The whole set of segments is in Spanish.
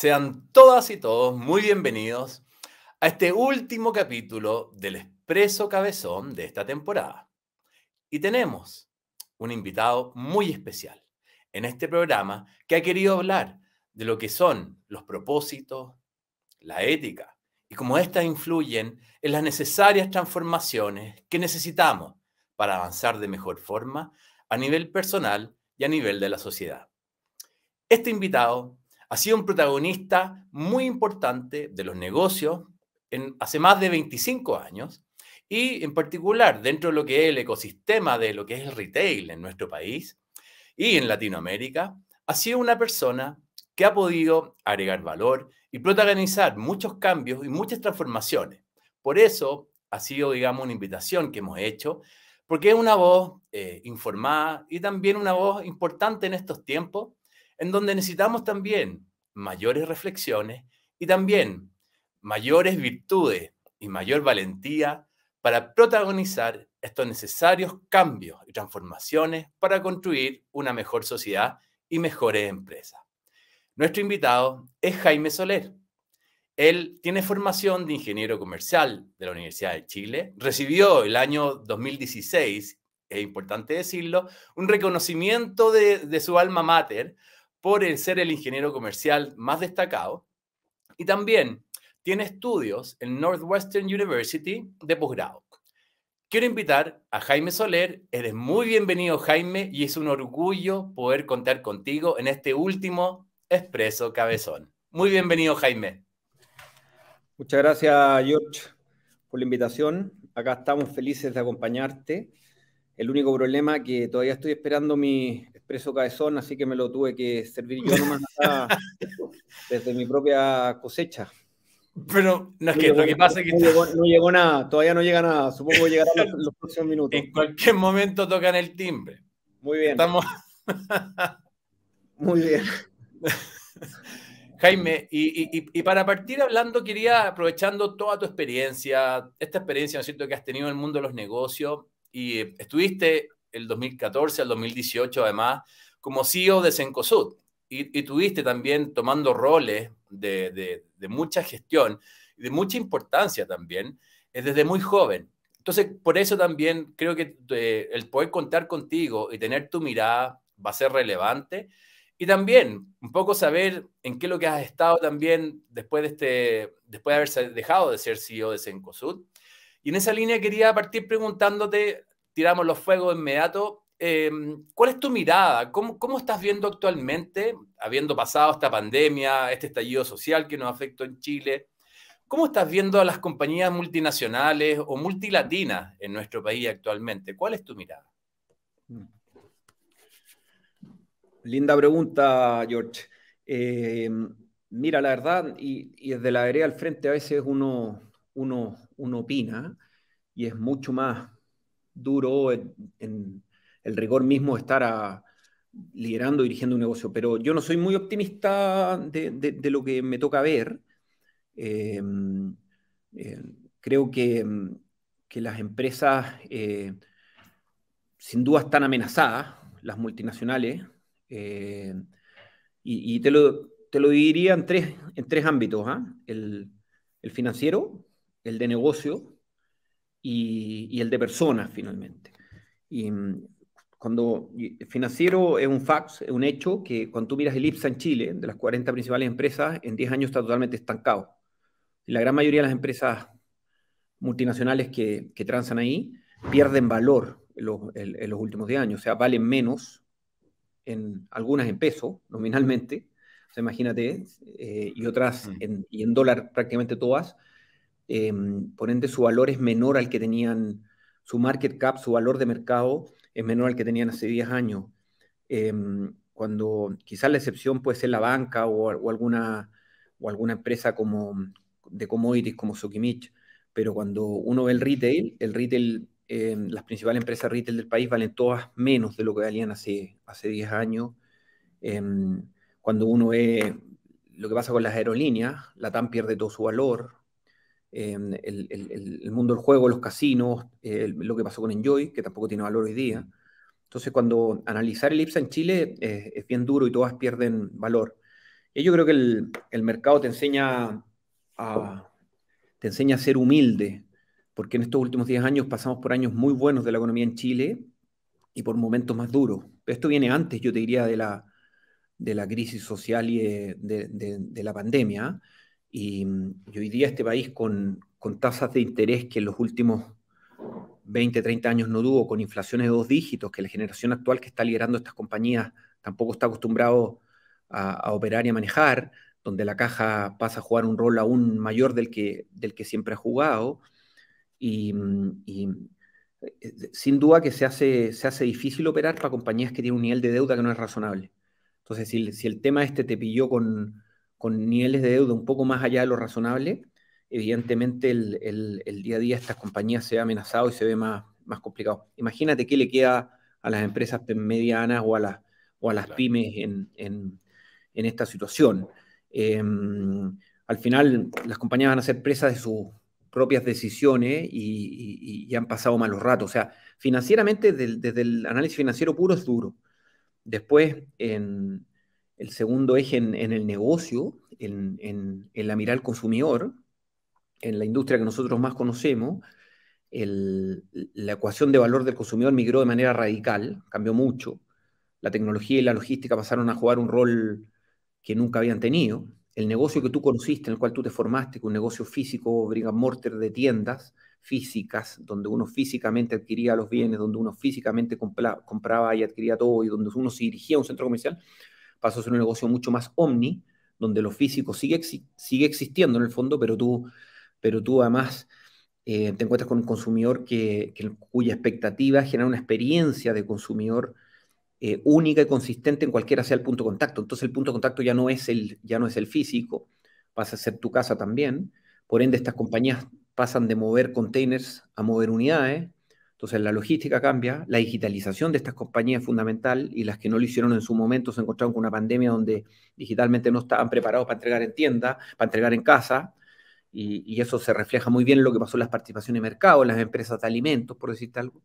Sean todas y todos muy bienvenidos a este último capítulo del Expreso Cabezón de esta temporada. Y tenemos un invitado muy especial en este programa que ha querido hablar de lo que son los propósitos, la ética y cómo éstas influyen en las necesarias transformaciones que necesitamos para avanzar de mejor forma a nivel personal y a nivel de la sociedad. Este invitado ha sido un protagonista muy importante de los negocios hace más de 25 años y en particular dentro de lo que es el ecosistema de lo que es el retail en nuestro país y en Latinoamérica, ha sido una persona que ha podido agregar valor y protagonizar muchos cambios y muchas transformaciones. Por eso ha sido, digamos, una invitación que hemos hecho, porque es una voz eh, informada y también una voz importante en estos tiempos en donde necesitamos también mayores reflexiones y también mayores virtudes y mayor valentía para protagonizar estos necesarios cambios y transformaciones para construir una mejor sociedad y mejores empresas. Nuestro invitado es Jaime Soler. Él tiene formación de ingeniero comercial de la Universidad de Chile. Recibió el año 2016, es importante decirlo, un reconocimiento de, su alma mater por ser el ingeniero comercial más destacado. Y también tiene estudios en Northwestern University de posgrado. Quiero invitar a Jaime Soler. Eres muy bienvenido, Jaime, y es un orgullo poder contar contigo en este último Expreso Cabezón. Muy bienvenido, Jaime. Muchas gracias, George, por la invitación. Acá estamos felices de acompañarte. El único problema que todavía estoy esperando mi, preso cabezón, así que me lo tuve que servir yo nomás nada, desde mi propia cosecha. Pero no es que lo que pasa es que. No, llegó, nada, todavía no llega nada. Supongo que llegará en los próximos minutos. En cualquier momento tocan el timbre. Muy bien. Estamos. Muy bien. Jaime, y, para partir hablando, quería, aprovechando toda tu experiencia, esta experiencia, ¿no que has tenido en el mundo de los negocios, y eh, estuviste el 2014 al 2018, además, como CEO de Sencosud. Y, tuviste también tomando roles de, mucha gestión de mucha importancia también eh, desde muy joven. Entonces, por eso también creo que eh, el poder contar contigo y tener tu mirada va a ser relevante. Y también un poco saber en qué es lo que has estado también después de, este, después de haberse dejado de ser CEO de Sencosud. Y en esa línea quería partir preguntándote tiramos los fuegos inmediato. Em, ¿Cuál es tu mirada? ¿Cómo, estás viendo actualmente, habiendo pasado esta pandemia, este estallido social que nos afectó en Chile? ¿Cómo estás viendo a las compañías multinacionales o multilatinas en nuestro país actualmente? ¿Cuál es tu mirada? Linda pregunta, George. Em, mira, la verdad, y, desde la vereda al frente a veces uno, uno opina y es mucho más duro, en, el rigor mismo de estar liderando liderando, dirigiendo un negocio, pero yo no soy muy optimista de, lo que me toca ver. Em, em, creo em, que, las empresas eh, sin duda están amenazadas, las multinacionales, y, te, lo, te, diría en tres, en tres ámbitos, ¿ah? el, el financiero, el de negocio y, el de personas finalmente. Y mm, cuando financiero es un fax, es un hecho que cuando tú miras el IPSA en Chile, de las 40 principales empresas, en 10 años está totalmente estancado. La gran mayoría de las empresas multinacionales que, transan ahí pierden valor en los, últimos 10 años, o sea, valen menos, en, algunas en peso nominalmente, o sea, imagínate, eh, y otras mm. y en dólar prácticamente todas, eh, por ende, su valor es menor al que tenían, su market cap, su valor de mercado es menor al que tenían hace 10 años. Em, cuando quizás la excepción puede ser la banca o, alguna, o alguna empresa como de commodities como Sukimich, pero cuando uno ve el retail, el retail em, las principales empresas retail del país valen todas menos de lo que valían hace, hace 10 años. cuando uno ve lo que pasa con las aerolíneas, la TAM pierde todo su valor, Em, el, mundo del juego, los casinos, lo que pasó con Enjoy, que tampoco tiene valor hoy día. Entonces, cuando analizar el IPSA en Chile eh, es bien duro y todas pierden valor. Y yo creo que el, mercado te enseña, a, te enseña a ser humilde, porque en estos últimos 10 años pasamos por años muy buenos de la economía en Chile y por momentos más duros. Esto viene antes, yo te diría, de la, crisis social y de, la pandemia. Mm, y, hoy día este país con, tasas de interés que en los últimos 20, 30 años no tuvo, con inflaciones de dos dígitos, que la generación actual que está liderando estas compañías tampoco está acostumbrado a, operar y a manejar, donde la caja pasa a jugar un rol aún mayor del que, del que siempre ha jugado. Y, mm, eh, sin duda que se hace, se hace difícil operar para compañías que tienen un nivel de deuda que no es razonable. Entonces, si, si el tema este te pilló con, con niveles de deuda un poco más allá de lo razonable, evidentemente el, día a día de estas compañías se ve amenazado y se ve más, más complicado. Imagínate qué le queda a las empresas medianas o a, las o las pymes en, esta situación. Em, al final, las compañías van a ser presas de sus propias decisiones y, han pasado malos ratos. O sea, financieramente, desde, desde el análisis financiero puro es duro. Después, en, el segundo eje en, el negocio, en, en, la mirada al consumidor, en la industria que nosotros más conocemos, el, la ecuación de valor del consumidor migró de manera radical, cambió mucho. La tecnología y la logística pasaron a jugar un rol que nunca habían tenido. El negocio que tú conociste, en el cual tú te formaste, que un negocio físico, brick mortar de tiendas físicas, donde uno físicamente adquiría los bienes, donde uno físicamente compraba y adquiría todo, y donde uno se dirigía a un centro comercial, pasó a ser un negocio mucho más omni, donde lo físico sigue, sigue existiendo en el fondo, pero tú, pero tú además eh, te encuentras con un consumidor que, cuya expectativa es generar una experiencia de consumidor eh, única y consistente en cualquiera sea el punto de contacto. Entonces el punto de contacto ya no es el, ya no es el físico, pasa a ser tu casa también. Por ende, estas compañías pasan de mover containers a mover unidades, entonces la logística cambia, la digitalización de estas compañías es fundamental y las que no lo hicieron en su momento se encontraron con una pandemia donde digitalmente no estaban preparados para entregar en tienda, para entregar en casa, y, eso se refleja muy bien en lo que pasó en las participaciones de mercado, en las empresas de alimentos, por decirte algo.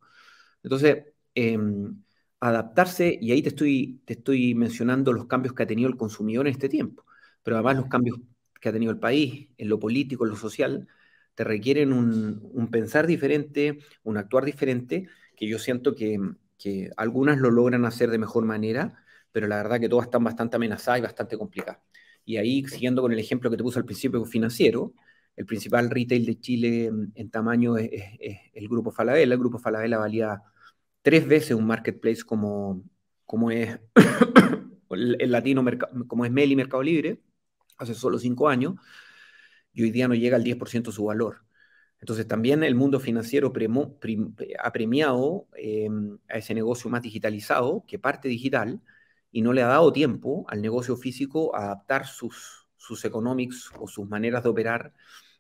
Entonces, em, adaptarse, y ahí estoy, te estoy mencionando los cambios que ha tenido el consumidor en este tiempo, pero además los cambios que ha tenido el país, en lo político, en lo social, te requieren un, pensar diferente, un actuar diferente, que yo siento que, algunas lo logran hacer de mejor manera, pero la verdad que todas están bastante amenazadas y bastante complicadas. Y ahí, siguiendo con el ejemplo que te puse al principio financiero, el principal retail de Chile en, tamaño es, el Grupo Falabella. El Grupo Falabella valía tres veces un marketplace como, como es el, latino, como es Meli Mercado Libre, hace solo cinco años, y hoy día no llega al 10% su valor. Entonces también el mundo financiero eh, ha premiado eh, a ese negocio más digitalizado, que parte digital, y no le ha dado tiempo al negocio físico a adaptar sus, sus economics o sus maneras de operar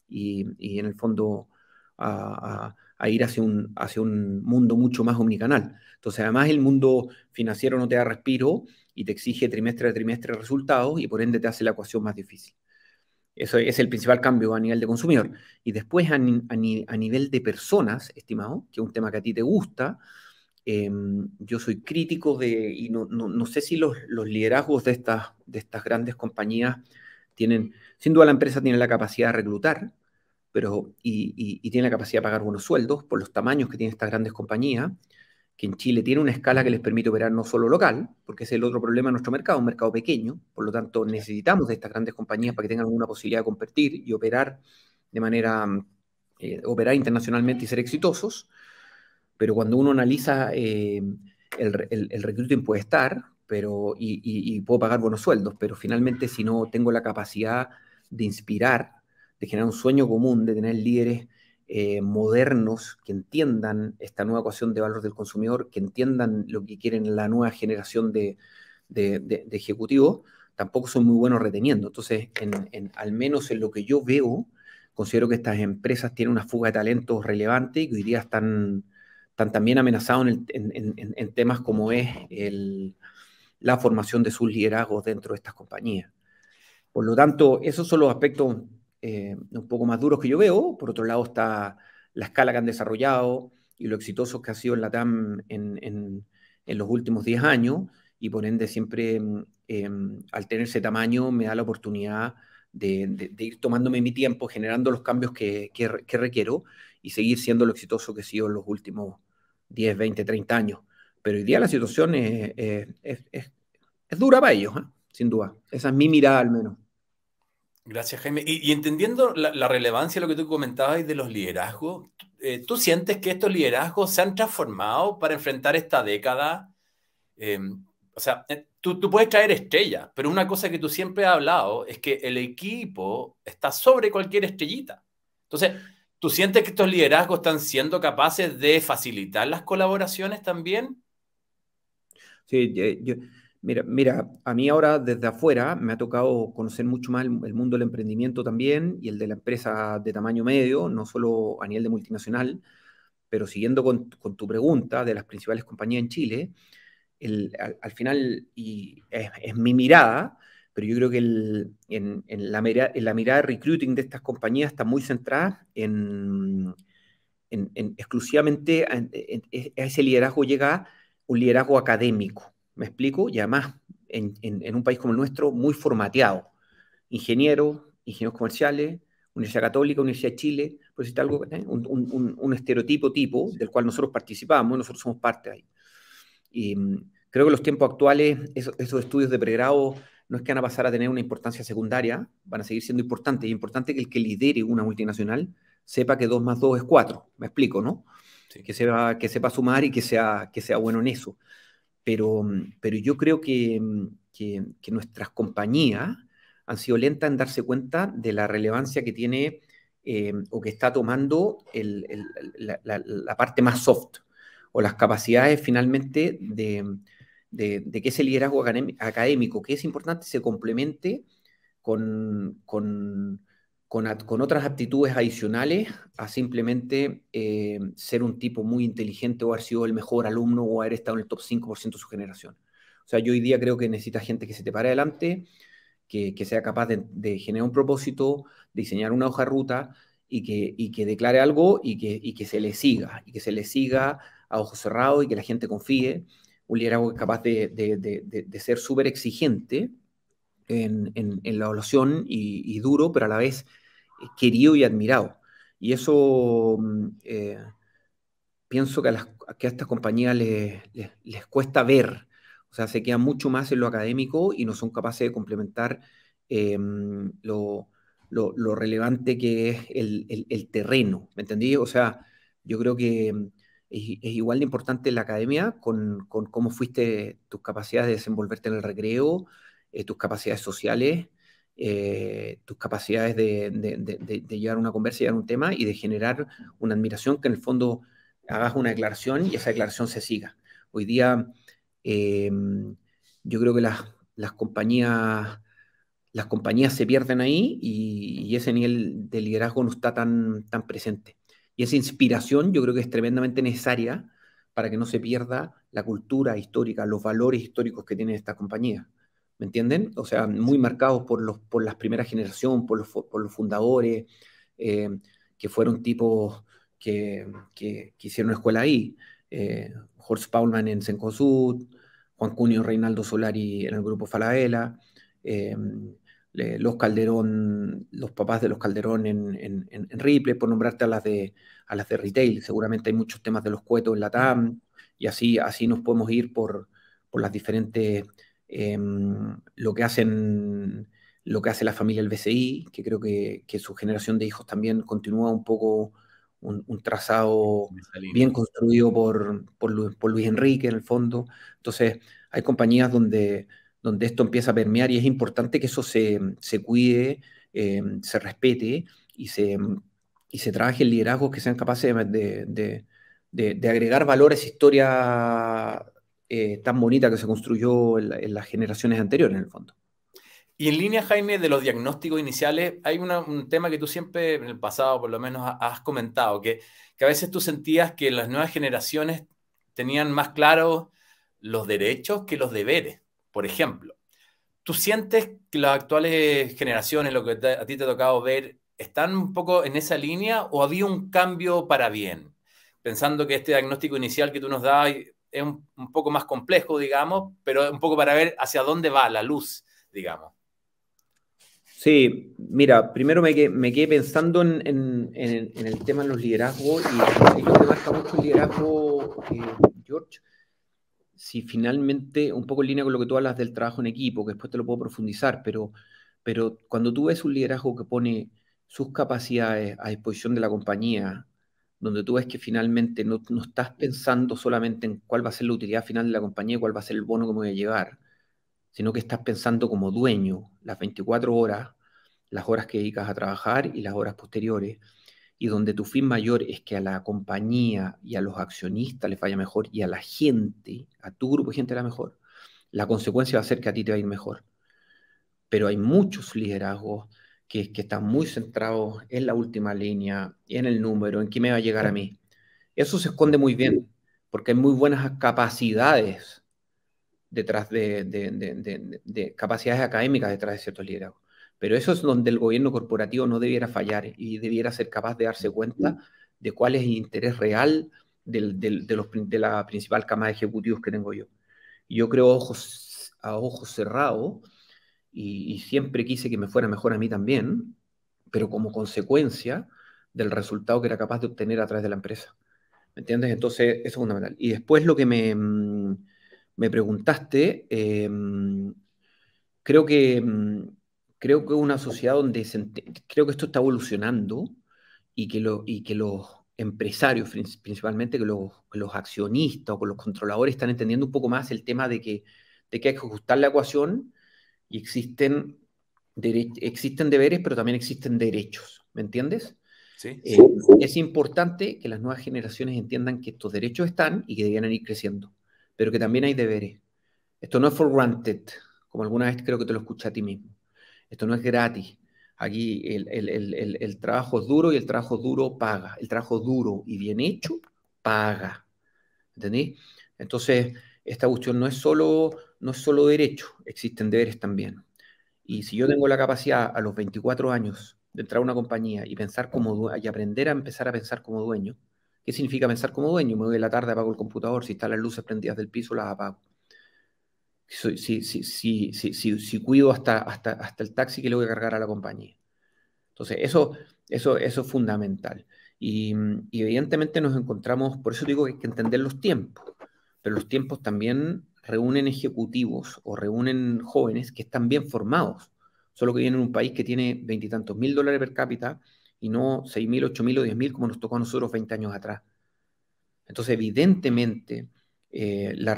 y, en el fondo a, ir hacia un, hacia un mundo mucho más omnicanal. Entonces además el mundo financiero no te da respiro y te exige trimestre a trimestre resultados y por ende te hace la ecuación más difícil. Eso es el principal cambio a nivel de consumidor. Y después a, nivel de personas, estimado, que es un tema que a ti te gusta, em, yo soy crítico de, y no, sé si los, liderazgos de estas, de estas grandes compañías tienen, sin duda la empresa tiene la capacidad de reclutar, pero, y, y tiene la capacidad de pagar buenos sueldos por los tamaños que tienen estas grandes compañías, que en Chile tiene una escala que les permite operar no solo local, porque es el otro problema de nuestro mercado, un mercado pequeño, por lo tanto necesitamos de estas grandes compañías para que tengan alguna posibilidad de competir y operar de manera, eh, operar internacionalmente y ser exitosos, pero cuando uno analiza eh, el, el, recruiting puede estar, pero, y puedo pagar buenos sueldos, pero finalmente si no tengo la capacidad de inspirar, de generar un sueño común, de tener líderes eh, modernos, que entiendan esta nueva ecuación de valor del consumidor, que entiendan lo que quieren la nueva generación de, ejecutivos, tampoco son muy buenos reteniendo. Entonces, al menos en lo que yo veo, considero que estas empresas tienen una fuga de talentos relevante y que hoy día están, también amenazados en, temas como es la formación de sus liderazgos dentro de estas compañías. Por lo tanto, esos son los aspectos eh, un poco más duros que yo veo. Por otro lado está la escala que han desarrollado y lo exitoso que ha sido en la TAM en, los últimos 10 años. Y por ende siempre, mm, eh, al tener ese tamaño, me da la oportunidad de, ir tomándome mi tiempo, generando los cambios que, requiero y seguir siendo lo exitoso que he sido en los últimos 10, 20, 30 años. Pero hoy día la situación es, dura para ellos, ¿eh? sin duda. Esa es mi mirada al menos. Gracias, Jaime. Y, entendiendo la, relevancia de lo que tú comentabas de los liderazgos, eh, ¿tú sientes que estos liderazgos se han transformado para enfrentar esta década? Em, o sea, eh, tú, puedes traer estrellas, pero una cosa que tú siempre has hablado es que el equipo está sobre cualquier estrellita. Entonces, ¿tú sientes que estos liderazgos están siendo capaces de facilitar las colaboraciones también? Sí, yo Mira, a mí ahora desde afuera me ha tocado conocer mucho más el, mundo del emprendimiento también y el de la empresa de tamaño medio, no solo a nivel de multinacional, pero siguiendo con, tu pregunta de las principales compañías en Chile, al, final y es, mi mirada, pero yo creo que en, la mirada de recruiting de estas compañías está muy centrada en, en exclusivamente a ese liderazgo llega un liderazgo académico ¿Me explico? Y además, en, un país como el nuestro, muy formateado. Ingenieros, ingenieros comerciales, Universidad Católica, Universidad de Chile, pues un, estereotipo tipo del cual nosotros participamos, nosotros somos parte de ahí. Y mm, creo que los tiempos actuales, esos, estudios de pregrado no es que van a pasar a tener una importancia secundaria, van a seguir siendo importantes. Y importante que el que lidere una multinacional sepa que 2 más 2 es 4. Me explico, ¿no? Que, sepa, que sepa sumar y que sea, que sea bueno en eso pero, yo creo que, nuestras compañías han sido lentas en darse cuenta de la relevancia que tiene eh, o que está tomando la, parte más soft o las capacidades finalmente de, de, de, que ese liderazgo académico que es importante se complemente con, con, otras aptitudes adicionales a simplemente eh, ser un tipo muy inteligente o haber sido el mejor alumno o haber estado en el top 5% de su generación. O sea, yo hoy día creo que necesita gente que se te pare adelante, que, sea capaz de, generar un propósito, diseñar una hoja ruta y que, que declare algo y que, que se le siga, y que se le siga a ojos cerrados y que la gente confíe. Un liderazgo capaz de, ser súper exigente en, la evaluación y, y duro, pero a la vez querido y admirado. Y eso mm, eh, pienso que a, que estas compañías les, cuesta ver, o sea, se quedan mucho más en lo académico y no son capaces de complementar eh, mm, lo, relevante que es el, terreno, ¿me entendí? O sea, yo creo que mm, es, igual de importante la academia con, cómo fuiste, tus capacidades de desenvolverte en el recreo, eh, tus capacidades sociales, eh, tus capacidades de, de, llevar una conversa, en un tema y de generar una admiración que en el fondo hagas una declaración y esa declaración se siga. Hoy día eh, yo creo que las, compañías las compañías se pierden ahí y, y, ese nivel de liderazgo no está tan, tan presente. Y esa inspiración yo creo que es tremendamente necesaria para que no se pierda la cultura histórica, los valores históricos que tiene esta compañía. ¿me entienden? O sea, muy marcados por, los, por las primeras generaciones, por los, fundadores, eh, que fueron tipos que, que, hicieron escuela ahí. Eh, Horst Paulman en Sud Juan Cunio Reinaldo Solari en el grupo Falabella, eh, los Calderón, los papás de los Calderón en, en, Ripley, por nombrarte a las, de, a las de retail. Seguramente hay muchos temas de los cuetos en la TAM, y así, así nos podemos ir por, por las diferentes Em, lo que hacen lo que hace la familia del BCI, que creo que, su generación de hijos también continúa un poco un, trazado bien construido por, por, Luis Enrique en el fondo. Entonces, hay compañías donde, donde esto empieza a permear y es importante que eso se, cuide, em, se respete y se, em, y trabaje en liderazgo que sean capaces de, de, de agregar valores, historia eh, tan bonita que se construyó en, las generaciones anteriores, en el fondo. Y en línea, Jaime, de los diagnósticos iniciales, hay un tema que tú siempre, en el pasado por lo menos, has comentado, que, a veces tú sentías que las nuevas generaciones tenían más claros los derechos que los deberes, por ejemplo. ¿Tú sientes que las actuales generaciones, lo que a ti te ha tocado ver, están un poco en esa línea o había un cambio para bien? Pensando que este diagnóstico inicial que tú nos das es un, poco más complejo, digamos, pero un poco para ver hacia dónde va la luz, digamos. Sí, mira, primero me, quedé, me quedé pensando en, el tema de los liderazgos y lo te marca mucho el liderazgo, eh, George, si finalmente, un poco en línea con lo que tú hablas del trabajo en equipo, que después te lo puedo profundizar, pero, pero cuando tú ves un liderazgo que pone sus capacidades a disposición de la compañía, donde tú ves que finalmente no, estás pensando solamente en cuál va a ser la utilidad final de la compañía y cuál va a ser el bono que me voy a llevar, sino que estás pensando como dueño las 24 horas, las horas que dedicas a trabajar y las horas posteriores, y donde tu fin mayor es que a la compañía y a los accionistas les vaya mejor y a la gente, a tu grupo de gente la mejor, la consecuencia va a ser que a ti te va a ir mejor. Pero hay muchos liderazgos que, que están muy centrados en la última línea, en el número, en qué me va a llegar a mí. Eso se esconde muy bien, porque hay muy buenas capacidades detrás de, capacidades académicas detrás de ciertos liderazgos. Pero eso es donde el gobierno corporativo no debiera fallar y debiera ser capaz de darse cuenta de cuál es el interés real de, los, de la principal cama de ejecutivos que tengo yo. Yo creo ojos, a ojos cerrados y, siempre quise que me fuera mejor a mí también, pero como consecuencia del resultado que era capaz de obtener a través de la empresa. ¿Me entiendes? Entonces, eso es fundamental. Y después lo que me, mm, me preguntaste, eh, mm, creo que mm, creo que una sociedad donde creo que esto está evolucionando y que, lo, y que los empresarios, principalmente que los, los accionistas o los controladores están entendiendo un poco más el tema de que, de que hay que ajustar la ecuación y existen, existen deberes, pero también existen derechos, ¿me entiendes? Eh, sí. es importante que las nuevas generaciones entiendan que estos derechos están y que debieran ir creciendo, pero que también hay deberes. Esto no es for granted, como alguna vez creo que te lo escuché a ti mismo. Esto no es gratis. Aquí el, el trabajo es duro y el trabajo duro paga. El trabajo duro y bien hecho paga. ¿Entendí? Entonces, esta cuestión no es solo no es solo derecho, existen deberes también. Y si yo tengo la capacidad a los 24 años de entrar a una compañía y pensar como y aprender a empezar a pensar como dueño, ¿qué significa pensar como dueño? Me voy a la tarde, apago el computador, si están las luces prendidas del piso, las apago. Si, si, si, si cuido hasta, hasta, hasta el taxi que le voy a cargar a la compañía. Entonces, eso, eso, eso es fundamental. Y, y evidentemente nos encontramos, por eso digo que hay que entender los tiempos, pero los tiempos también reúnen ejecutivos o reúnen jóvenes que están bien formados, solo que vienen un país que tiene veintitantos mil dólares per cápita y no seis mil, ocho mil o diez mil como nos tocó a nosotros 20 años atrás. Entonces, evidentemente, eh, la,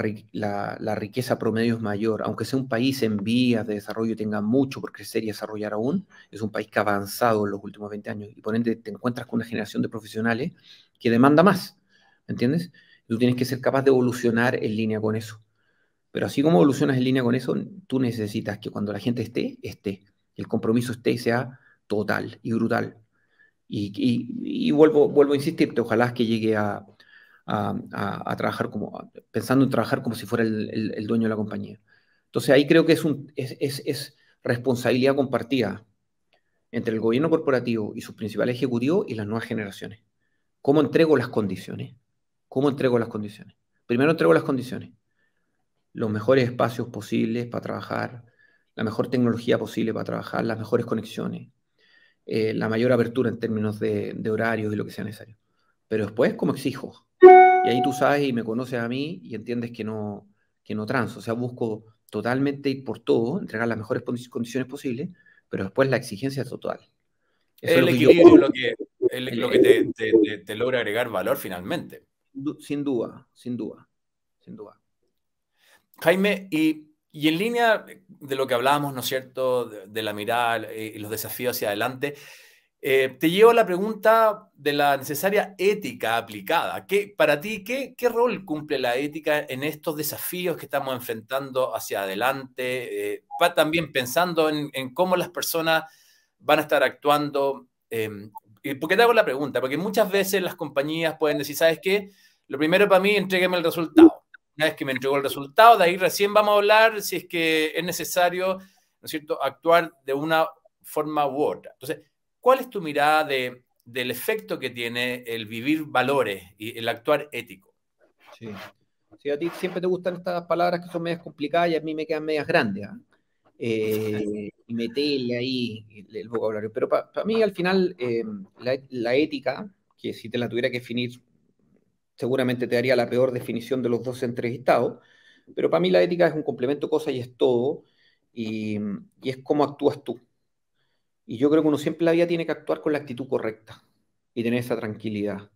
riqueza promedio es mayor, aunque sea un país en vías de desarrollo y tenga mucho por crecer y desarrollar aún, es un país que ha avanzado en los últimos 20 años y por ende te encuentras con una generación de profesionales que demanda más, entiendes? Tú tienes que ser capaz de evolucionar en línea con eso. Pero así como evolucionas en línea con eso, tú necesitas que cuando la gente esté, esté. El compromiso esté y sea total y brutal. Y, vuelvo, vuelvo a insistirte, ojalá que llegue a, trabajar como, pensando en trabajar como si fuera el, dueño de la compañía. Entonces ahí creo que es, es responsabilidad compartida entre el gobierno corporativo y sus principales ejecutivos y las nuevas generaciones. ¿Cómo entrego las condiciones? ¿Cómo entrego las condiciones? Primero entrego las condiciones los mejores espacios posibles para trabajar, la mejor tecnología posible para trabajar, las mejores conexiones, eh, la mayor apertura en términos de, horarios y lo que sea necesario. Pero después, como exijo. Y ahí tú sabes y me conoces a mí y entiendes que no, que no transo. O sea, busco totalmente ir por todo, entregar las mejores condiciones posibles, pero después la exigencia es total. es lo que, el, lo que te, logra agregar valor finalmente. Sin duda, sin duda, sin duda. Jaime, y, y, en línea de lo que hablábamos, ¿no es cierto?, de, la mirada eh, y los desafíos hacia adelante, eh, te llevo la pregunta de la necesaria ética aplicada. ¿Qué, para ti, qué, qué, rol cumple la ética en estos desafíos que estamos enfrentando hacia adelante? Eh, también pensando en, cómo las personas van a estar actuando. Eh, em, ¿Por qué te hago la pregunta? Porque muchas veces las compañías pueden decir, ¿sabes qué? Lo primero para mí, entrégueme el resultado una vez que me entregó el resultado, de ahí recién vamos a hablar si es que es necesario, ¿no es cierto?, actuar de una forma u otra. Entonces, ¿cuál es tu mirada de, del efecto que tiene el vivir valores y el actuar ético? Sí. a ti siempre te gustan estas palabras que son medias complicadas y a mí me quedan medias grandes. ¿ah? Eh, y meterle ahí el vocabulario. Pero para mí, al final, eh, la, la, ética, que si te la tuviera que definir seguramente te daría la peor definición de los dos entrevistados, pero para mí la ética es un complemento cosa y es todo, y, es cómo actúas tú. Y yo creo que uno siempre la vida tiene que actuar con la actitud correcta y tener esa tranquilidad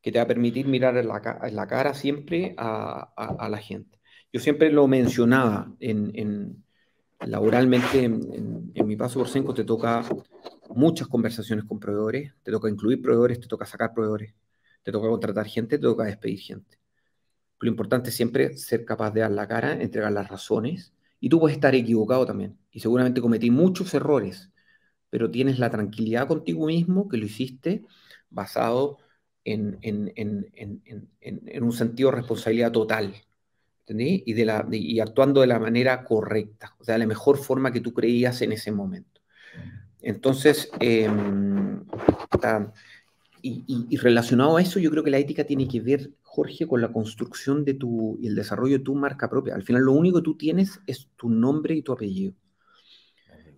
que te va a permitir mirar en la, cara siempre a, la gente. Yo siempre lo mencionaba en, en laboralmente, en, en, mi paso por Senco te toca muchas conversaciones con proveedores, te toca incluir proveedores, te toca sacar proveedores, te toca contratar gente, te toca despedir gente. Lo importante es siempre ser capaz de dar la cara, entregar las razones, y tú puedes estar equivocado también, y seguramente cometí muchos errores, pero tienes la tranquilidad contigo mismo que lo hiciste basado en, un sentido de responsabilidad total, ¿entendí? Y, de la, actuando de la manera correcta, o sea, la mejor forma que tú creías en ese momento. Entonces, eh, y, relacionado a eso, yo creo que la ética tiene que ver, Jorge, con la construcción de tu y el desarrollo de tu marca propia. Al final, lo único que tú tienes es tu nombre y tu apellido.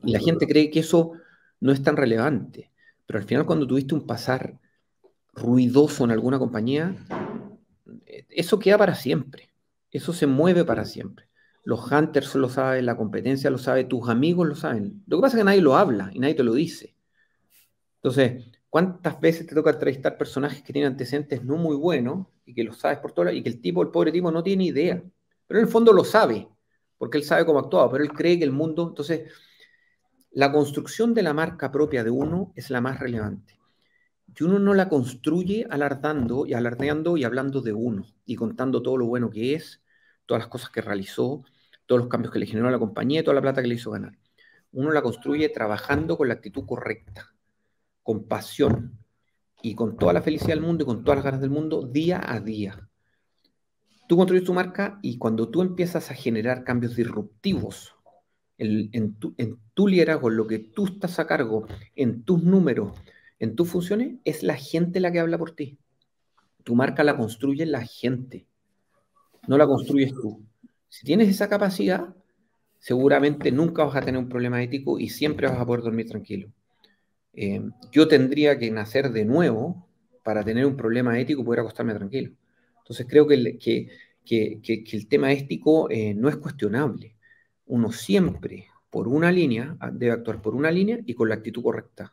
Y la gente cree que eso no es tan relevante. Pero al final, cuando tuviste un pasar ruidoso en alguna compañía, eh, eso queda para siempre. Eso se mueve para siempre. Los hunters lo saben, la competencia lo sabe, tus amigos lo saben. Lo que pasa es que nadie lo habla y nadie te lo dice. Entonces, ¿Cuántas veces te toca entrevistar personajes que tienen antecedentes no muy buenos y que lo sabes por todas y que el tipo, el pobre tipo, no tiene idea? Pero en el fondo lo sabe, porque él sabe cómo actuaba, pero él cree que el mundo. Entonces, la construcción de la marca propia de uno es la más relevante. Y uno no la construye alardando y alardeando y hablando de uno y contando todo lo bueno que es, todas las cosas que realizó, todos los cambios que le generó a la compañía toda la plata que le hizo ganar. Uno la construye trabajando con la actitud correcta con pasión y con toda la felicidad del mundo y con todas las ganas del mundo día a día. Tú construyes tu marca y cuando tú empiezas a generar cambios disruptivos en, tu, tu liderazgo, en lo que tú estás a cargo, en tus números, en tus funciones, es la gente la que habla por ti. Tu marca la construye la gente, no la construyes tú. Si tienes esa capacidad, seguramente nunca vas a tener un problema ético y siempre vas a poder dormir tranquilo. Eh, yo tendría que nacer de nuevo para tener un problema ético y poder acostarme tranquilo. Entonces creo que el, que, el tema ético eh, no es cuestionable. Uno siempre, por una línea, ah, debe actuar por una línea y con la actitud correcta.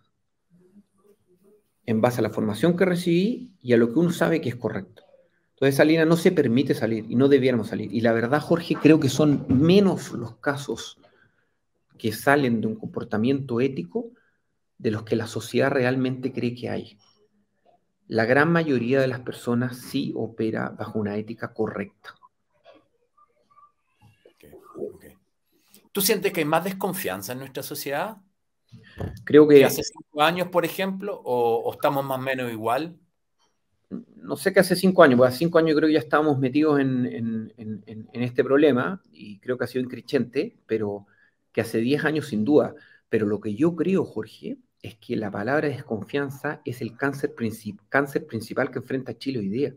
En base a la formación que recibí y a lo que uno sabe que es correcto. Entonces esa línea no se permite salir y no debiéramos salir. Y la verdad, Jorge, creo que son menos los casos que salen de un comportamiento ético de los que la sociedad realmente cree que hay. La gran mayoría de las personas sí opera bajo una ética correcta. ¿Tú sientes que hay más desconfianza en nuestra sociedad? Creo que... hace cinco años, por ejemplo, o, estamos más o menos igual? No sé que hace cinco años, porque hace cinco años creo que ya estábamos metidos en, este problema y creo que ha sido increchente, pero que hace diez años sin duda. Pero lo que yo creo, Jorge, es que la palabra desconfianza es el cáncer, principal que enfrenta Chile hoy día.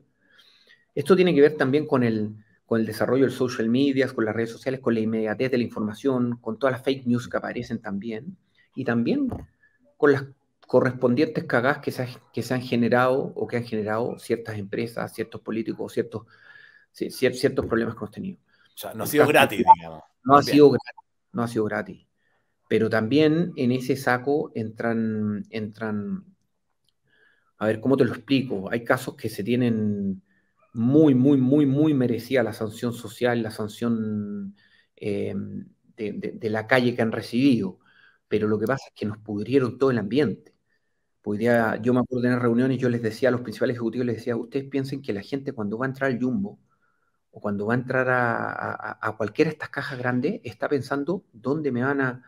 Esto tiene que ver también con el, con el desarrollo de social media, con las redes sociales, con la inmediatez de la información, con todas las fake news que aparecen también, y también con las correspondientes cagadas que se, han generado o que han generado ciertas empresas, ciertos políticos, ciertos, ciertos problemas que hemos tenido. O sea, no ha sido gratis, digamos. No ha no ha sido gratis. Pero también en ese saco entran, entran, a ver, ¿cómo te lo explico? Hay casos que se tienen muy, muy, muy, muy merecida la sanción social, la sanción eh, de, la calle que han recibido. Pero lo que pasa es que nos pudrieron todo el ambiente. yo me acuerdo de tener reuniones, yo les decía a los principales ejecutivos, les decía, ustedes piensen que la gente cuando va a entrar al jumbo, o cuando va a entrar a, cualquiera de estas cajas grandes, está pensando dónde me van a,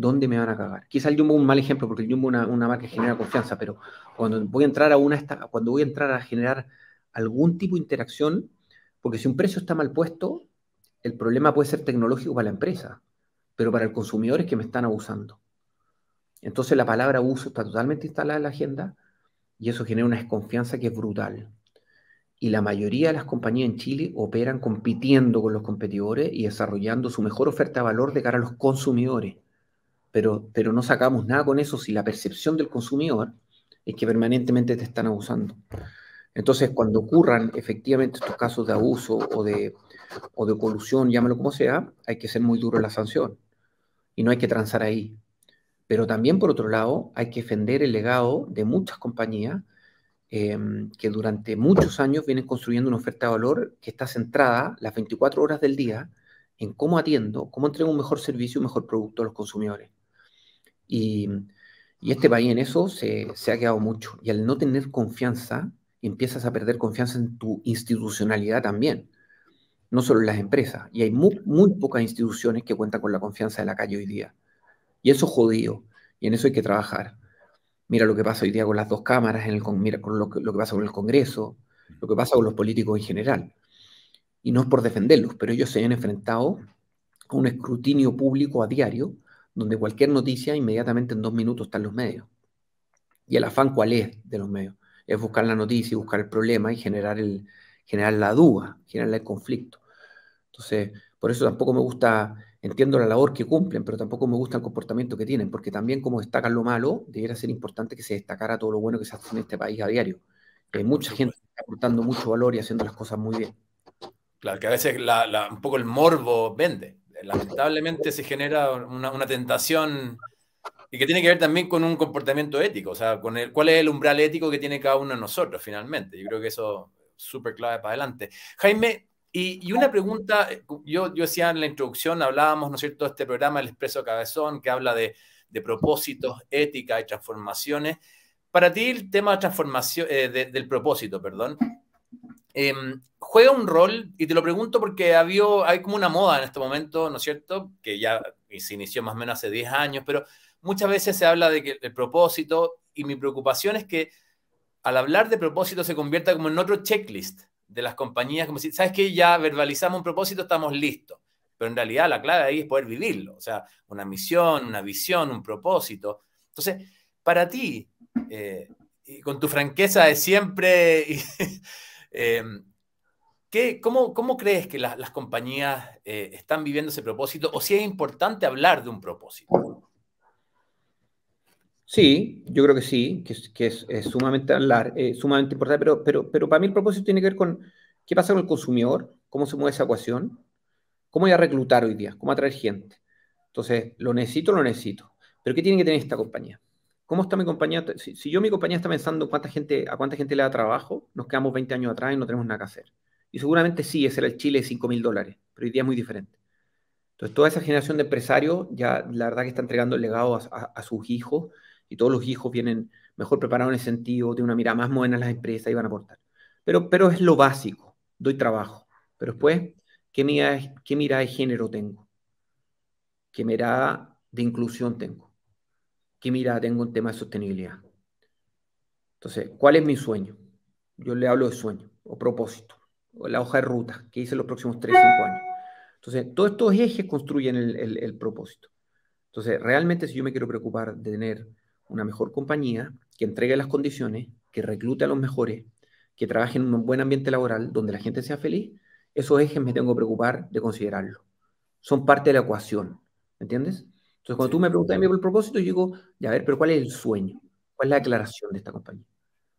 dónde me van a cagar. Quizá el Jumbo es un mal ejemplo porque el Jumbo es una, marca que genera confianza, pero cuando voy a entrar a una cuando voy a entrar a generar algún tipo de interacción, porque si un precio está mal puesto, el problema puede ser tecnológico para la empresa, pero para el consumidor es que me están abusando. Entonces la palabra abuso está totalmente instalada en la agenda y eso genera una desconfianza que es brutal. Y la mayoría de las compañías en Chile operan compitiendo con los competidores y desarrollando su mejor oferta de valor de cara a los consumidores pero, no sacamos nada con eso si la percepción del consumidor es que permanentemente te están abusando. Entonces, cuando ocurran efectivamente estos casos de abuso o de, o de colusión, llámalo como sea, hay que ser muy duro en la sanción y no hay que transar ahí. Pero también, por otro lado, hay que defender el legado de muchas compañías em, que durante muchos años vienen construyendo una oferta de valor que está centrada las 24 horas del día en cómo atiendo, cómo entrego un mejor servicio, un mejor producto a los consumidores. Y, este país en eso se, ha quedado mucho. Y al no tener confianza, empiezas a perder confianza en tu institucionalidad también, no solo en las empresas. Y hay muy, pocas instituciones que cuentan con la confianza de la calle hoy día. Y eso es jodido. Y en eso hay que trabajar. Mira lo que pasa hoy día con las dos cámaras, en el, con, mira con lo, lo, que pasa con el Congreso, lo que pasa con los políticos en general. Y no es por defenderlos, pero ellos se han enfrentado a un escrutinio público a diario donde cualquier noticia inmediatamente en dos minutos está en los medios. ¿Y el afán cuál es de los medios? Es buscar la noticia y buscar el problema y generar, el, generar la duda, generar el conflicto. Entonces, por eso tampoco me gusta, entiendo la labor que cumplen, pero tampoco me gusta el comportamiento que tienen, porque también como destacan lo malo, debiera ser importante que se destacara todo lo bueno que se hace en este país a diario. Hay mucha gente que está aportando mucho valor y haciendo las cosas muy bien. Claro, que a veces un poco el morbo vende lamentablemente se genera una, tentación y que tiene que ver también con un comportamiento ético, o sea, con el, cuál es el umbral ético que tiene cada uno de nosotros finalmente. Yo creo que eso es súper clave para adelante. Jaime, y, una pregunta, eh, yo, decía en la introducción, hablábamos, ¿no es cierto?, de este programa, El Expreso Cabezón, que habla de, propósitos, ética y transformaciones. Para ti el tema de transformación, eh, del propósito, perdón, Em, juega un rol, y te lo pregunto porque había, hay como una moda en este momento, ¿no es cierto? Que ya se inició más o menos hace 10 años, pero muchas veces se habla de que el propósito, y mi preocupación es que al hablar de propósito se convierta como en otro checklist de las compañías, como si, ¿sabes que Ya verbalizamos un propósito, estamos listos. Pero en realidad la clave ahí es poder vivirlo, o sea, una misión, una visión, un propósito. Entonces, para ti, eh, y con tu franqueza de siempre, y, eh, ¿qué, cómo, crees que las compañías eh, están viviendo ese propósito o si es importante hablar de un propósito? Sí, yo creo que sí, que, es, sumamente hablar, eh, sumamente importante, pero, pero, pero para mí el propósito tiene que ver con qué pasa con el consumidor, cómo se mueve esa ecuación, cómo voy a reclutar hoy día, cómo atraer gente. Entonces, lo necesito, lo necesito. Pero ¿qué tiene que tener esta compañía? ¿Cómo está mi compañía? Si, yo yo mi compañía está pensando cuánta gente, a cuánta gente le da trabajo, nos quedamos 20 años atrás y no tenemos nada que hacer. Y seguramente sí, ese era el Chile de 5 mil dólares, pero hoy día es muy diferente. Entonces, toda esa generación de empresarios ya la verdad que está entregando el legado a, sus hijos y todos los hijos vienen mejor preparados en el sentido, de una mirada más moderna en las empresas y van a aportar. Pero, pero es lo básico, doy trabajo. Pero después, ¿qué qué mirada de género tengo? ¿Qué mirada de inclusión tengo? que mira, tengo un tema de sostenibilidad. Entonces, ¿cuál es mi sueño? Yo le hablo de sueño o propósito, o la hoja de ruta que hice los próximos 3, 5 años. Entonces, todos estos ejes construyen el, propósito. Entonces, realmente si yo me quiero preocupar de tener una mejor compañía que entregue las condiciones, que reclute a los mejores, que trabaje en un buen ambiente laboral donde la gente sea feliz, esos ejes me tengo que preocupar de considerarlo. Son parte de la ecuación, ¿me entiendes? Entonces, cuando tú me preguntas a mí por el propósito, yo digo, ya a ver, pero ¿cuál es el sueño? ¿Cuál es la declaración de esta compañía?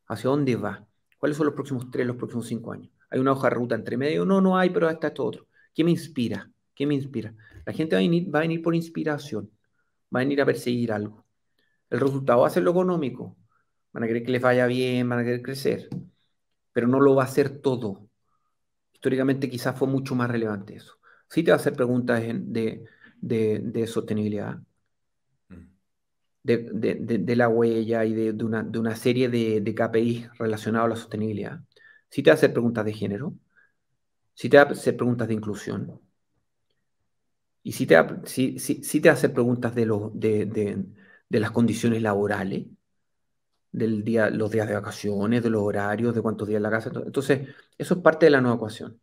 ¿Hacia dónde va? ¿Cuáles son los próximos tres, los próximos cinco años? ¿Hay una hoja de ruta entre medio? No, no hay, pero hasta esto otro. ¿Qué me inspira? ¿Qué me inspira? La gente va a venir, va a venir por inspiración, va a venir a perseguir algo. El resultado va a ser lo económico. Van a querer que les vaya bien, van a querer crecer, pero no lo va a hacer todo. Históricamente quizás fue mucho más relevante eso. Sí te va a hacer preguntas de, de, sostenibilidad, mm. de, la huella y de, una, serie de, KPIs relacionados a la sostenibilidad. Si te hace preguntas de género, si te hace preguntas de inclusión, y si te, si, hace preguntas de, las condiciones laborales, del día, los días de vacaciones, de los horarios, de cuántos días la casa. Entonces, eso es parte de la nueva ecuación.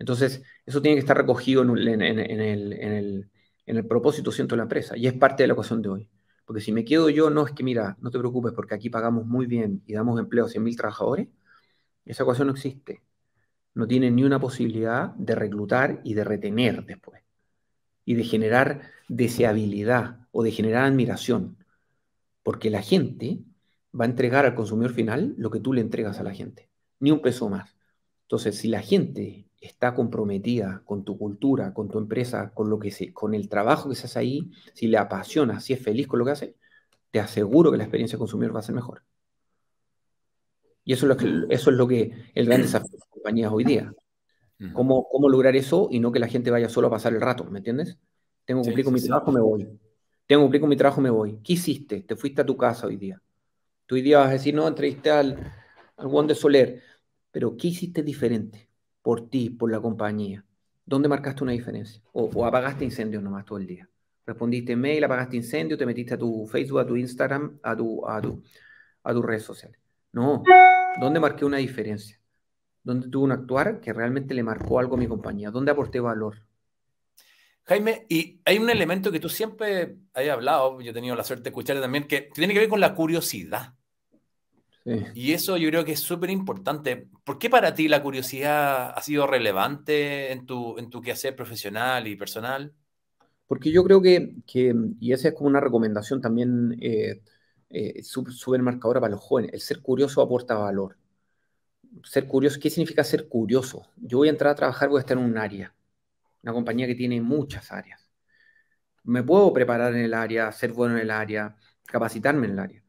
Entonces, eso tiene que estar recogido en, el, propósito siento de la empresa y es parte de la ecuación de hoy. Porque si me quedo yo, no es que, mira, no te preocupes porque aquí pagamos muy bien y damos empleo a 100.000 trabajadores, esa ecuación no existe. No tiene ni una posibilidad de reclutar y de retener después. Y de generar deseabilidad o de generar admiración. Porque la gente va a entregar al consumidor final lo que tú le entregas a la gente. Ni un peso más. Entonces, si la gente está comprometida con tu cultura, con tu empresa, con lo que se, con el trabajo que se hace ahí, si le apasiona, si es feliz con lo que hace, te aseguro que la experiencia de consumidor va a ser mejor. Y eso es lo que, eso es lo que el gran desafío de las compañías hoy día. ¿Cómo, ¿Cómo lograr eso y no que la gente vaya solo a pasar el rato? ¿Me entiendes? Tengo que cumplir con mi trabajo, me voy. Tengo que cumplir con mi trabajo, me voy. ¿Qué hiciste? Te fuiste a tu casa hoy día. Tú hoy día vas a decir, no, entrevisté al, al Juan de Soler. Pero, ¿qué hiciste diferente? por ti, por la compañía? ¿Dónde marcaste una diferencia? ¿O, apagaste incendios nomás todo el día? Respondiste mail, apagaste incendio, te metiste a tu Facebook, a tu Instagram, a, tu, a, tu, a tus redes sociales. No, ¿dónde marqué una diferencia? ¿Dónde tuve un actuar que realmente le marcó algo a mi compañía? ¿Dónde aporté valor? Jaime, y hay un elemento que tú siempre has hablado, yo he tenido la suerte de escucharte también, que tiene que ver con la curiosidad. Y eso yo creo que es súper importante. ¿Por qué para ti la curiosidad ha sido relevante en tu, en tu quehacer profesional y personal? Porque yo creo que, y esa es como una recomendación también eh, eh, súper marcadora para los jóvenes, el ser curioso aporta valor. Ser curioso, ¿qué significa ser curioso? Yo voy a entrar a trabajar, voy a estar en un área, una compañía que tiene muchas áreas. Me puedo preparar en el área, ser bueno en el área, capacitarme en el área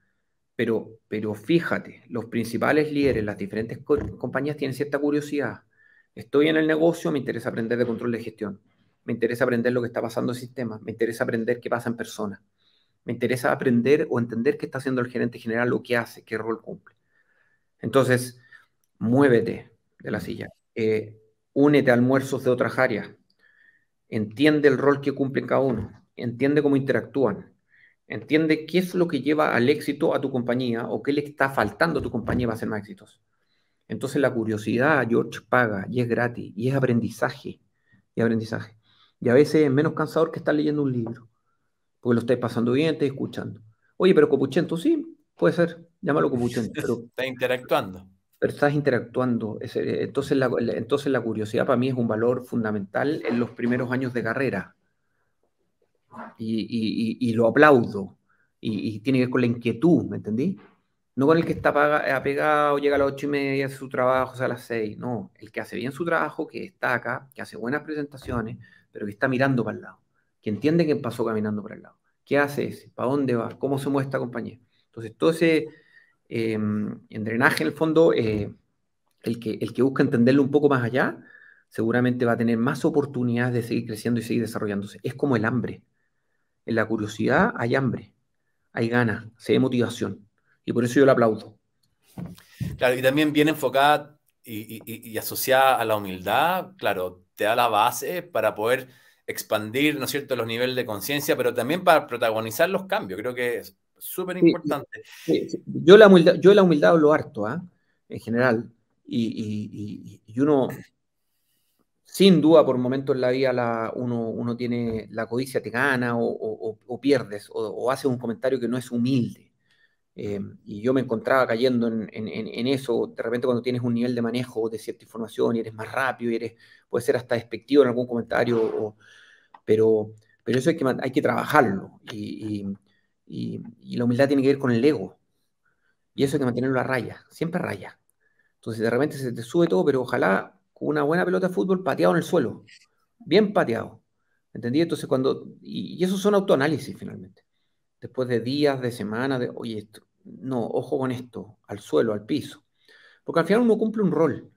pero, fíjate, los principales líderes, las diferentes compañías tienen cierta curiosidad. Estoy en el negocio, me interesa aprender de control de gestión, me interesa aprender lo que está pasando en el sistema, me interesa aprender qué pasa en persona, me interesa aprender o entender qué está haciendo el gerente general, lo que hace, qué rol cumple. Entonces, muévete de la silla, eh, únete a almuerzos de otras áreas, entiende el rol que cumple cada uno, entiende cómo interactúan, Entiende qué es lo que lleva al éxito a tu compañía o qué le está faltando a tu compañía para ser más éxitos Entonces la curiosidad, George, paga y es gratis y es aprendizaje. Y aprendizaje. Y a veces es menos cansador que estar leyendo un libro, porque lo estás pasando bien, estás escuchando. Oye, pero copuchento, sí, puede ser, llámalo copuchento. Pero, estás interactuando. Pero estás interactuando. Entonces entonces la curiosidad para mí es un valor fundamental en los primeros años de carrera y, lo aplaudo. Y, tiene que ver con la inquietud, ¿me entendí? No con el que está apegado, llega a las ocho y media a su trabajo, o sea, a las seis. No, el que hace bien su trabajo, que está acá, que hace buenas presentaciones, pero que está mirando para el lado, que entiende que pasó caminando para el lado. ¿Qué hace ese? ¿Para dónde va? ¿Cómo se mueve esta compañía? Entonces, todo ese eh, drenaje, en el fondo, eh, el, que, el que busca entenderlo un poco más allá, seguramente va a tener más oportunidades de seguir creciendo y seguir desarrollándose. Es como el hambre. En la curiosidad hay hambre, hay ganas, se ve motivación. Y por eso yo la aplaudo. Claro, y también bien enfocada y, asociada a la humildad, claro, te da la base para poder expandir, ¿no es cierto?, los niveles de conciencia, pero también para protagonizar los cambios. Creo que es súper importante. Yo, la humildad, yo la humildad lo harto, ¿ah? en general, y, y uno sin duda por momentos en la vida la, uno, tiene la codicia te gana o, pierdes o, haces un comentario que no es humilde. Em, y yo me encontraba cayendo en, eso, de repente cuando tienes un nivel de manejo de cierta información y eres más rápido y eres, puede ser hasta despectivo en algún comentario, pero, pero eso hay que, hay que trabajarlo y, y, la humildad tiene que ver con el ego y eso hay que mantenerlo a raya, siempre a raya. Entonces de repente se te sube todo, pero ojalá una buena pelota de fútbol pateado en el suelo, bien pateado. ¿Entendí? Entonces, cuando. Y, eso son autoanálisis finalmente. Después de días, de semanas, de. Oye, esto, no, ojo con esto, al suelo, al piso. Porque al final uno cumple un rol.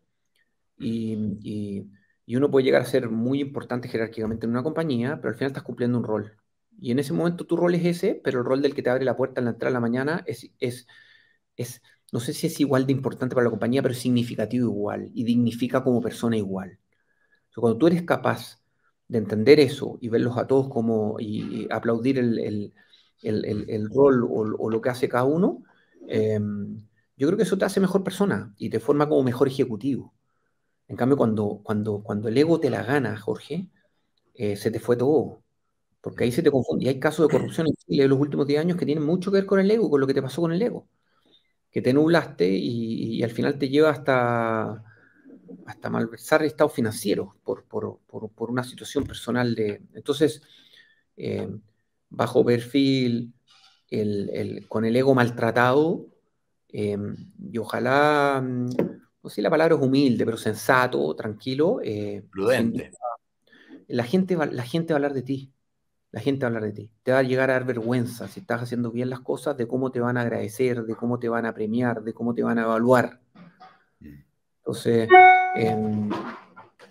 Y, uno puede llegar a ser muy importante jerárquicamente en una compañía, pero al final estás cumpliendo un rol. Y en ese momento tu rol es ese, pero el rol del que te abre la puerta en la entrada de la mañana es, es, es no sé si es igual de importante para la compañía, pero es significativo igual y dignifica como persona igual. cuando tú eres capaz de entender eso y verlos a todos como y, aplaudir el, rol o, lo que hace cada uno, em, yo creo que eso te hace mejor persona y te forma como mejor ejecutivo. En cambio, cuando, cuando, cuando el ego te la gana, Jorge, eh, se te fue todo. Porque ahí se te confunde. Y hay casos de corrupción en Chile en los últimos 10 años que tienen mucho que ver con el ego, con lo que te pasó con el ego que te nublaste y, al final te lleva hasta, hasta malversar estados financieros por, por, una situación personal de... Entonces, eh, bajo perfil, con el ego maltratado, eh, y ojalá, mm, no sé si la palabra es humilde, pero sensato, tranquilo. Eh, Prudente. La gente, la gente va a hablar de ti la gente va a hablar de ti. Te va a llegar a dar vergüenza si estás haciendo bien las cosas, de cómo te van a agradecer, de cómo te van a premiar, de cómo te van a evaluar. Mm. Entonces, em,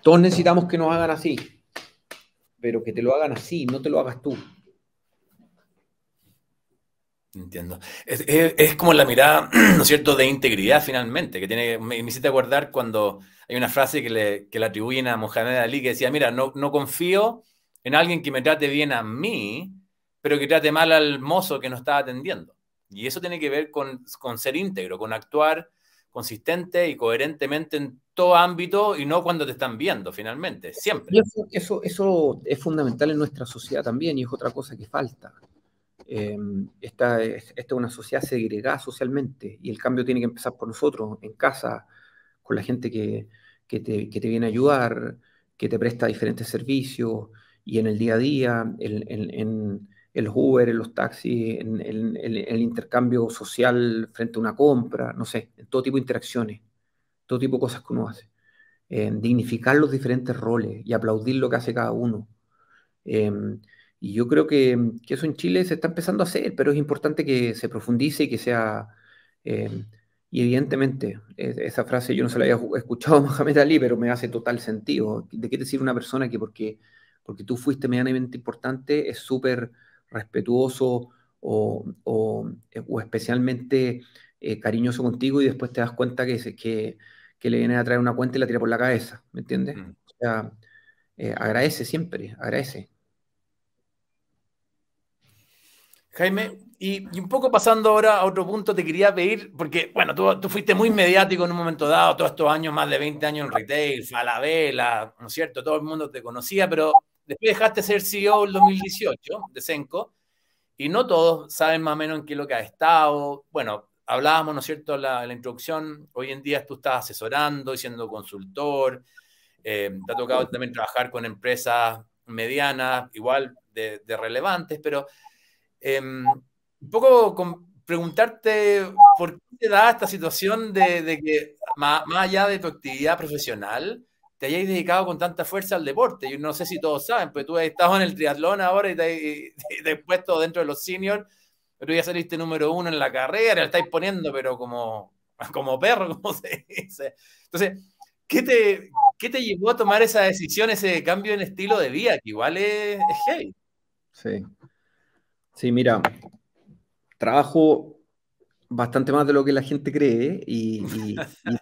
todos necesitamos que nos hagan así, pero que te lo hagan así, no te lo hagas tú. Entiendo. Es, como la mirada, ¿no es cierto?, de integridad finalmente, que tiene, me, me hiciste acordar cuando hay una frase que le, atribuyen a Mohamed Ali que decía, mira, no, no confío en alguien que me trate bien a mí, pero que trate mal al mozo que no está atendiendo. Y eso tiene que ver con, ser íntegro, con actuar consistente y coherentemente en todo ámbito y no cuando te están viendo, finalmente, siempre. Eso, eso, es fundamental en nuestra sociedad también y es otra cosa que falta. Em, esta, es una sociedad segregada socialmente y el cambio tiene que empezar por nosotros, en casa, con la gente que, te, que te, viene a ayudar, que te presta diferentes servicios, y en el día a día, en, en, el Uber, en los taxis, en, el intercambio social frente a una compra, no sé, en todo tipo de interacciones, todo tipo de cosas que uno hace. dignificar los diferentes roles y aplaudir lo que hace cada uno. Em, y yo creo que, que, eso en Chile se está empezando a hacer, pero es importante que se profundice y que sea... Em, y evidentemente, esa frase yo no se la había escuchado a Mohamed Ali, pero me hace total sentido. ¿De qué decir una persona que porque porque tú fuiste medianamente importante, es súper respetuoso o, eh, especialmente eh, cariñoso contigo y después te das cuenta que, que, que le viene a traer una cuenta y la tira por la cabeza, ¿me entiendes? O sea, eh, agradece siempre, agradece. Jaime, y, un poco pasando ahora a otro punto, te quería pedir, porque, bueno, tú, tú, fuiste muy mediático en un momento dado, todos estos años, más de 20 años en retail, Falabella, ¿no es cierto? Todo el mundo te conocía, pero Después dejaste ser CEO el 2018 de Senco y no todos saben más o menos en qué lo que ha estado. Bueno, hablábamos, ¿no es cierto?, la, la introducción. Hoy en día tú estás asesorando, y siendo consultor. Eh, te ha tocado también trabajar con empresas medianas, igual de, relevantes, pero em, un poco con, preguntarte por qué te da esta situación de, que, más allá de tu actividad profesional, te hayáis dedicado con tanta fuerza al deporte. Yo no sé si todos saben, pero tú has estado en el triatlón ahora y te, has puesto dentro de los seniors, pero ya saliste número uno en la carrera, lo estáis poniendo, pero como, como perro, como se dice. Entonces, ¿qué te, te llevó a tomar esa decisión, ese cambio en estilo de vida, que igual es, heavy? Sí. Sí, mira, trabajo bastante más de lo que la gente cree y,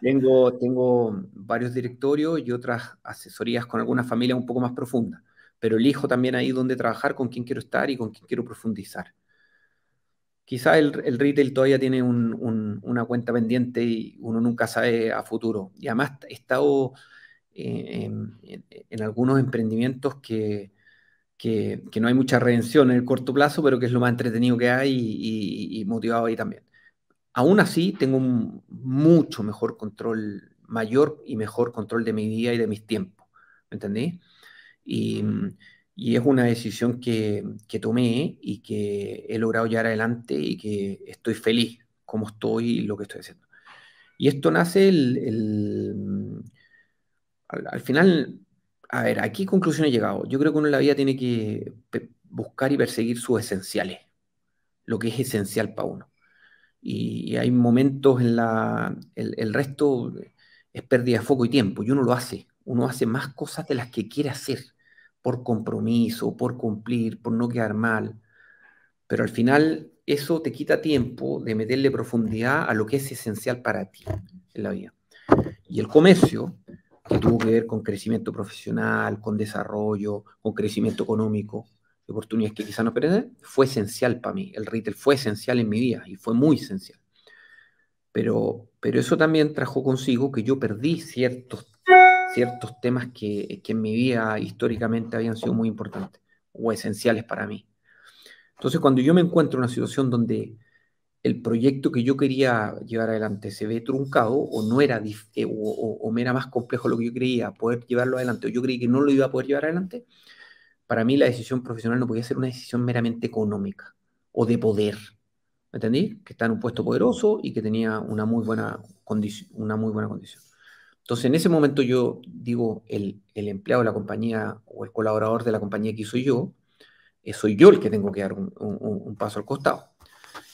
tengo, tengo varios directorios y otras asesorías con algunas familias un poco más profundas, pero elijo también ahí donde trabajar, con quién quiero estar y con quién quiero profundizar. Quizá el, retail todavía tiene una cuenta pendiente y uno nunca sabe a futuro. Y además he estado eh, en, algunos emprendimientos que, no hay mucha redención en el corto plazo, pero que es lo más entretenido que hay y, y motivado ahí también. Aún así, tengo un mucho mejor control, mayor y mejor control de mi vida y de mis tiempos, ¿me entendí? Y, es una decisión que, tomé y que he logrado llevar adelante y que estoy feliz como estoy y lo que estoy haciendo. Y esto nace el, al, al, final, a ver, ¿a qué conclusión he llegado? Yo creo que uno en la vida tiene que buscar y perseguir sus esenciales, lo que es esencial para uno y hay momentos en la... El, resto es pérdida de foco y tiempo, y uno lo hace, uno hace más cosas de las que quiere hacer, por compromiso, por cumplir, por no quedar mal, pero al final eso te quita tiempo de meterle profundidad a lo que es esencial para ti en la vida. Y el comercio, que tuvo que ver con crecimiento profesional, con desarrollo, con crecimiento económico, oportunidades que quizás no perder, fue esencial para mí. El retail fue esencial en mi vida y fue muy esencial. Pero, pero eso también trajo consigo que yo perdí ciertos, ciertos temas que, que en mi vida históricamente habían sido muy importantes o esenciales para mí. Entonces, cuando yo me encuentro en una situación donde el proyecto que yo quería llevar adelante se ve truncado o no era eh, o, o me era más complejo lo que yo creía poder llevarlo adelante o yo creí que no lo iba a poder llevar adelante, para mí la decisión profesional no podía ser una decisión meramente económica o de poder. ¿Me entendí? Que está en un puesto poderoso y que tenía una muy buena, una muy buena condición. Entonces, en ese momento yo digo, el, empleado de la compañía o el colaborador de la compañía que soy yo, eh, soy yo el que tengo que dar un, paso al costado.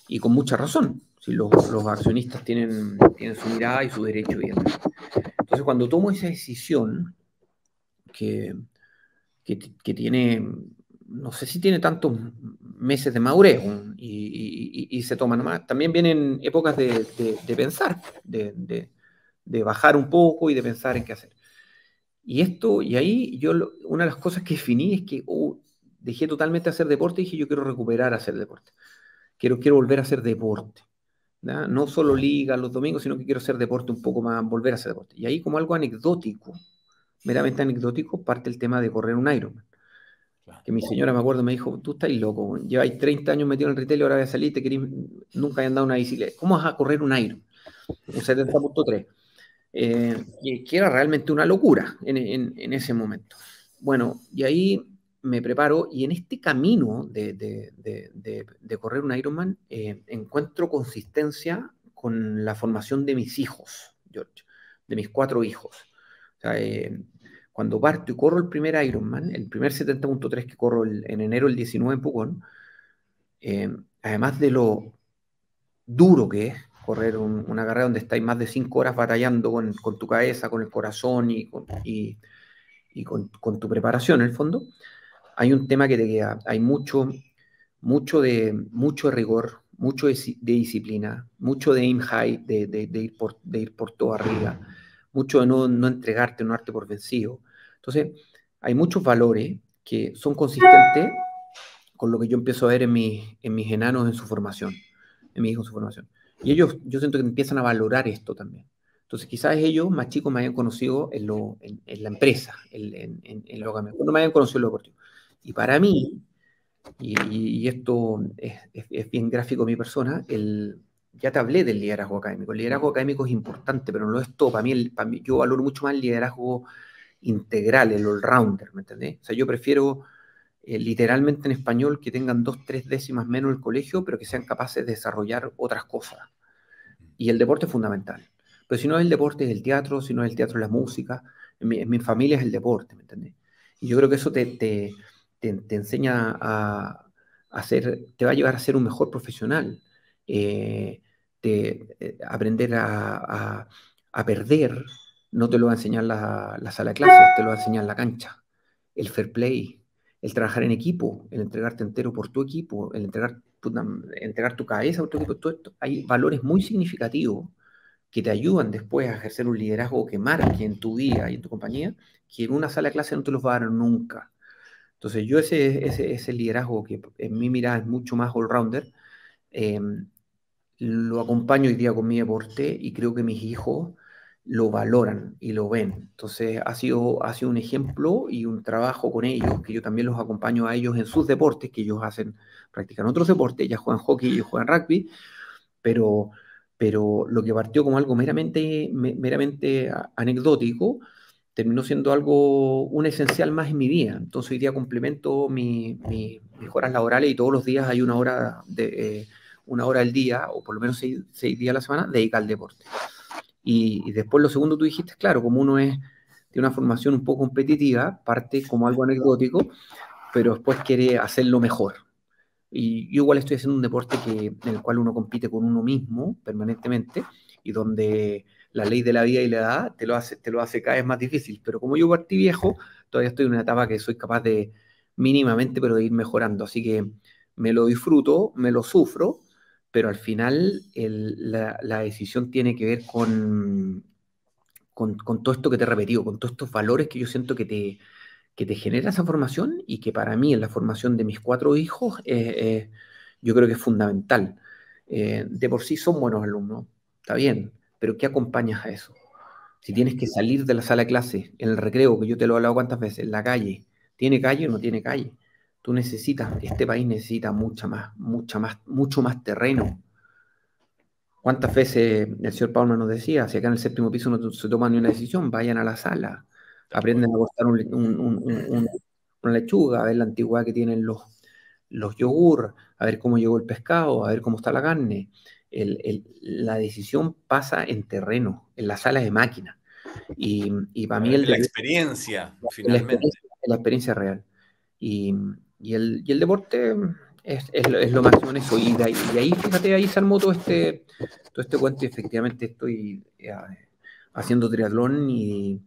Y con mucha razón, si los, accionistas tienen, su mirada y su derecho. Entonces, cuando tomo esa decisión, que, que, tiene, no sé si tiene tantos meses de madurez y, se toma nomás. También vienen épocas de, pensar, de, bajar un poco y de pensar en qué hacer. Y esto, y ahí yo, una de las cosas que definí es que oh, dejé totalmente hacer deporte y dije yo quiero recuperar hacer deporte. Quiero, quiero volver a hacer deporte. No solo liga los domingos, sino que quiero hacer deporte un poco más, volver a hacer deporte. Y ahí como algo anecdótico, meramente anecdótico, parte el tema de correr un Ironman. Que mi señora, me acuerdo, me dijo, tú estás loco, lleváis 30 años metido en el retail y ahora voy a salir nunca he andado una bicicleta. ¿Cómo vas a correr un Ironman? Un 70.3. Eh, que era realmente una locura en, ese momento. Bueno, y ahí me preparo y en este camino de, correr un Ironman eh, encuentro consistencia con la formación de mis hijos, George, de mis cuatro hijos cuando parto y corro el primer Ironman, el primer 70.3 que corro en enero el 19 en Pucón, eh, además de lo duro que es correr una carrera donde estáis más de 5 horas batallando con, tu cabeza, con el corazón y, con, tu preparación en el fondo, hay un tema que te queda, hay mucho, mucho de mucho rigor, mucho de, disciplina, mucho de aim high, de, de ir por todo arriba mucho de no, no entregarte, no arte por vencido. Entonces, hay muchos valores que son consistentes con lo que yo empiezo a ver en, mi, en mis enanos en su formación, en mi hijo en su formación. Y ellos, yo siento que empiezan a valorar esto también. Entonces, quizás ellos, más chicos, me hayan conocido en, lo, en, la empresa, en, en lo que me, no me hayan conocido en lo deportivo. Y para mí, y, esto es, bien gráfico mi persona, el, ya te hablé del liderazgo académico. El liderazgo académico es importante, pero no es todo. Para mí, mí yo valoro mucho más el liderazgo integral, el all-rounder, ¿me entendés? O sea, yo prefiero eh, literalmente en español que tengan dos, tres décimas menos el colegio, pero que sean capaces de desarrollar otras cosas. Y el deporte es fundamental. Pero si no es el deporte, es el teatro, si no es el teatro, es la música. En mi, familia es el deporte, ¿me entendés? Y yo creo que eso te, te, te, te enseña a, a, ser, te va a llevar a ser un mejor profesional. Eh, de este, eh, aprender a, perder no te lo va a enseñar la, sala de clases, te lo va a enseñar la cancha. El fair play, el trabajar en equipo, el entregarte entero por tu equipo, el entregar, entregar tu cabeza por tu equipo, todo esto. Hay valores muy significativos que te ayudan después a ejercer un liderazgo que marque en tu vida y en tu compañía, que en una sala de clases no te los va a dar nunca. Entonces yo ese, ese, ese liderazgo que en mi mirada es mucho más all-rounder, eh, lo acompaño hoy día con mi deporte y creo que mis hijos lo valoran y lo ven. Entonces ha sido, ha sido un ejemplo y un trabajo con ellos, que yo también los acompaño a ellos en sus deportes, que ellos hacen, practican otros deportes, ya juegan hockey, y juegan rugby, pero, pero lo que partió como algo meramente, meramente anecdótico, terminó siendo algo, un esencial más en mi día. Entonces hoy día complemento mis horas laborales y todos los días hay una hora de... Eh, una hora al día, o por lo menos seis, días a la semana, dedica al deporte. Y, después lo segundo tú dijiste, claro, como uno es, de una formación un poco competitiva, parte como algo anecdótico, pero después quiere hacerlo mejor. Y yo igual estoy haciendo un deporte que, en el cual uno compite con uno mismo permanentemente y donde la ley de la vida y la edad te lo hace, te lo hace cada vez más difícil. Pero como yo partí viejo, todavía estoy en una etapa que soy capaz de mínimamente, pero de ir mejorando. Así que me lo disfruto, me lo sufro, pero al final la, decisión tiene que ver con, con, todo esto que te he repetido, con todos estos valores que yo siento que te, que te genera esa formación y que para mí en la formación de mis cuatro hijos yo creo que es fundamental. Eh, de por sí son buenos alumnos, está bien, pero ¿qué acompañas a eso? Si tienes que salir de la sala de clase, en el recreo, que yo te lo he hablado cuántas veces, en la calle, ¿tiene calle o no tiene calle? Tú necesitas, este país necesita mucha más, mucha más, mucho más terreno. ¿Cuántas veces el señor Palma nos decía, si acá en el séptimo piso no se toma ni una decisión, vayan a la sala, aprenden a cortar una lechuga, a ver la antigüedad que tienen los, los yogur, a ver cómo llegó el pescado, a ver cómo está la carne. la decisión pasa en terreno, en las salas de máquina. Y, para mí... la experiencia, finalmente. La experiencia, la experiencia real. Y, y el, deporte es, lo máximo en eso. Y, ahí, fíjate, ahí se todo este, todo este cuento y efectivamente estoy eh, haciendo triatlón y,